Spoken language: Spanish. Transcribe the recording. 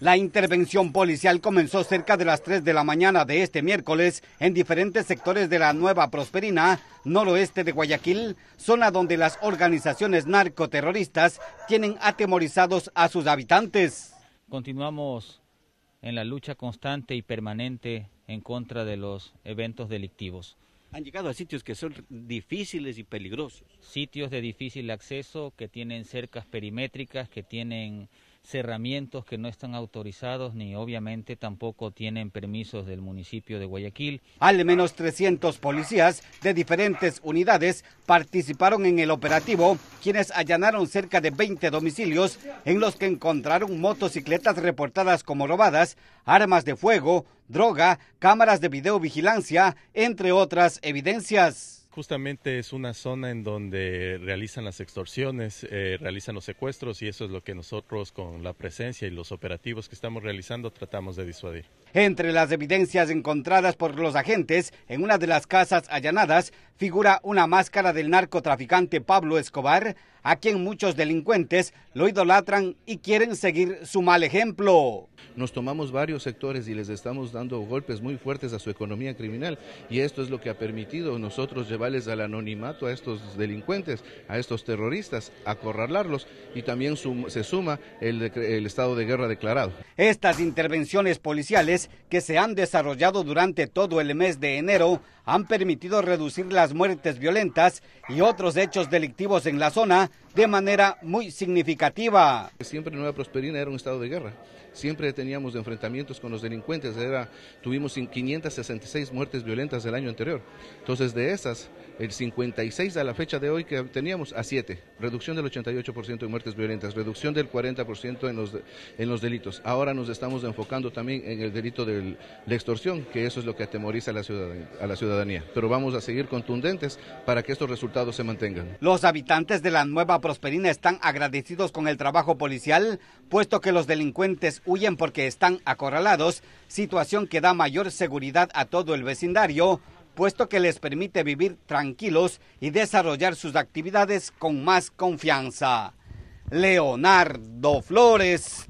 La intervención policial comenzó cerca de las 3 de la mañana de este miércoles en diferentes sectores de la Nueva Prosperina, noroeste de Guayaquil, zona donde las organizaciones narcoterroristas tienen atemorizados a sus habitantes. Continuamos en la lucha constante y permanente en contra de los eventos delictivos. Han llegado a sitios que son difíciles y peligrosos. Sitios de difícil acceso, que tienen cercas perimétricas, que tienen cerramientos que no están autorizados ni obviamente tampoco tienen permisos del municipio de Guayaquil. Al menos 300 policías de diferentes unidades participaron en el operativo, quienes allanaron cerca de 20 domicilios en los que encontraron motocicletas reportadas como robadas, armas de fuego, droga, cámaras de videovigilancia, entre otras evidencias justamente es una zona en donde realizan las extorsiones, eh, realizan los secuestros y eso es lo que nosotros con la presencia y los operativos que estamos realizando tratamos de disuadir. Entre las evidencias encontradas por los agentes en una de las casas allanadas figura una máscara del narcotraficante Pablo Escobar, a quien muchos delincuentes lo idolatran y quieren seguir su mal ejemplo. Nos tomamos varios sectores y les estamos dando golpes muy fuertes a su economía criminal y esto es lo que ha permitido nosotros llevarles al anonimato a estos delincuentes, a estos terroristas, acorralarlos y también se suma el estado de guerra declarado. Estas intervenciones policiales que se han desarrollado durante todo el mes de enero han permitido reducir las muertes violentas y otros hechos delictivos en la zona de manera muy significativa. Siempre Nueva Prosperina era un estado de guerra. Siempre teníamos enfrentamientos con los delincuentes. Era, tuvimos 566 muertes violentas del año anterior. Entonces, de esas, el 56 a la fecha de hoy que teníamos a 7. Reducción del 88% de muertes violentas, reducción del 40% en los, en los delitos. Ahora nos estamos enfocando también en el delito de la extorsión, que eso es lo que atemoriza a la ciudad A la ciudadanía pero vamos a seguir contundentes para que estos resultados se mantengan. Los habitantes de la Nueva Prosperina están agradecidos con el trabajo policial, puesto que los delincuentes huyen porque están acorralados, situación que da mayor seguridad a todo el vecindario, puesto que les permite vivir tranquilos y desarrollar sus actividades con más confianza. Leonardo Flores,